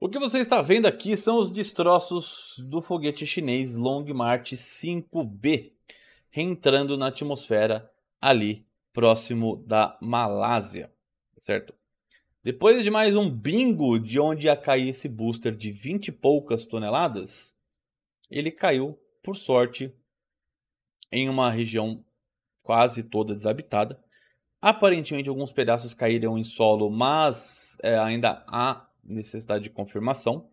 O que você está vendo aqui são os destroços do foguete chinês Long March 5B, reentrando na atmosfera ali próximo da Malásia, certo? Depois de mais um bingo de onde ia cair esse booster de 20 e poucas toneladas, ele caiu, por sorte, em uma região quase toda desabitada. Aparentemente alguns pedaços caíram em solo, mas é, ainda há necessidade de confirmação,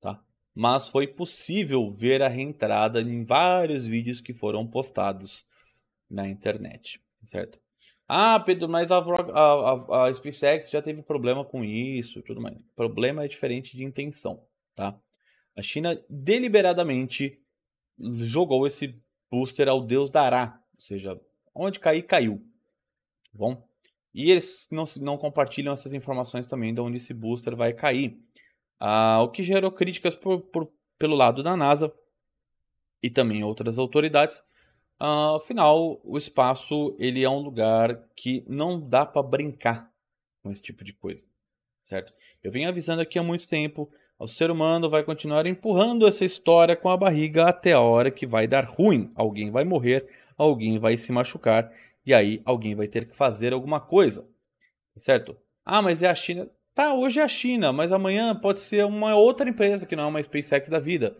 tá? Mas foi possível ver a reentrada em vários vídeos que foram postados na internet, certo? Ah, Pedro, mas a, a, a, a SpaceX já teve problema com isso, tudo mais. Problema é diferente de intenção, tá? A China deliberadamente jogou esse booster ao Deus dará, ou seja, onde cair caiu, tá bom? E eles não, não compartilham essas informações também de onde esse booster vai cair. Ah, o que gerou críticas por, por, pelo lado da NASA e também outras autoridades. Ah, afinal, o espaço ele é um lugar que não dá para brincar com esse tipo de coisa, certo? Eu venho avisando aqui há muito tempo, o ser humano vai continuar empurrando essa história com a barriga até a hora que vai dar ruim. Alguém vai morrer, alguém vai se machucar e aí alguém vai ter que fazer alguma coisa, certo? Ah, mas é a China. Tá, hoje é a China, mas amanhã pode ser uma outra empresa que não é uma SpaceX da vida,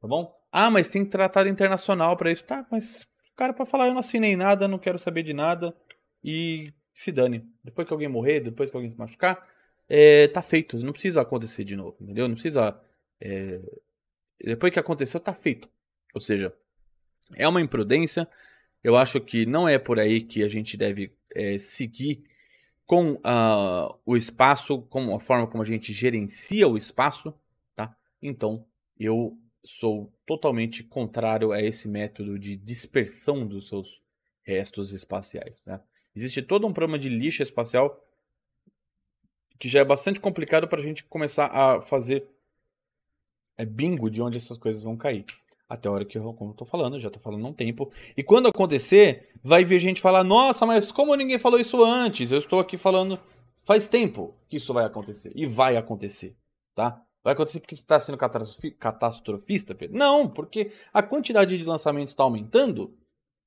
tá bom? Ah, mas tem tratado internacional para isso. Tá, mas cara para falar, eu não assinei nada, não quero saber de nada e se dane. Depois que alguém morrer, depois que alguém se machucar, é, tá feito. Não precisa acontecer de novo, entendeu? Não precisa. É, depois que aconteceu, tá feito. Ou seja, é uma imprudência, eu acho que não é por aí que a gente deve é, seguir com uh, o espaço, com a forma como a gente gerencia o espaço, tá? Então, eu sou totalmente contrário a esse método de dispersão dos seus restos espaciais, né? Existe todo um problema de lixo espacial que já é bastante complicado para a gente começar a fazer é, bingo de onde essas coisas vão cair. Até a hora que eu, como eu tô falando, já tô falando há um tempo. E quando acontecer, vai vir gente falar: nossa, mas como ninguém falou isso antes? Eu estou aqui falando faz tempo que isso vai acontecer. E vai acontecer, tá? Vai acontecer porque você está sendo catastrofista, Pedro? Não, porque a quantidade de lançamentos está aumentando.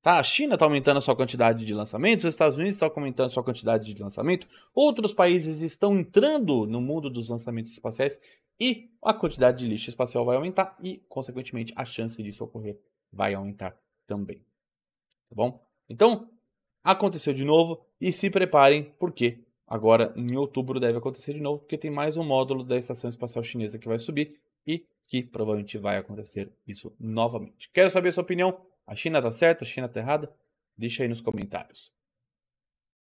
Tá? A China está aumentando a sua quantidade de lançamentos, os Estados Unidos estão tá aumentando a sua quantidade de lançamento, outros países estão entrando no mundo dos lançamentos espaciais e a quantidade de lixo espacial vai aumentar e, consequentemente, a chance disso ocorrer vai aumentar também. Tá bom? Então, aconteceu de novo e se preparem, porque agora em outubro deve acontecer de novo, porque tem mais um módulo da Estação Espacial Chinesa que vai subir e que provavelmente vai acontecer isso novamente. Quero saber a sua opinião. A China está certa? A China está errada? Deixa aí nos comentários.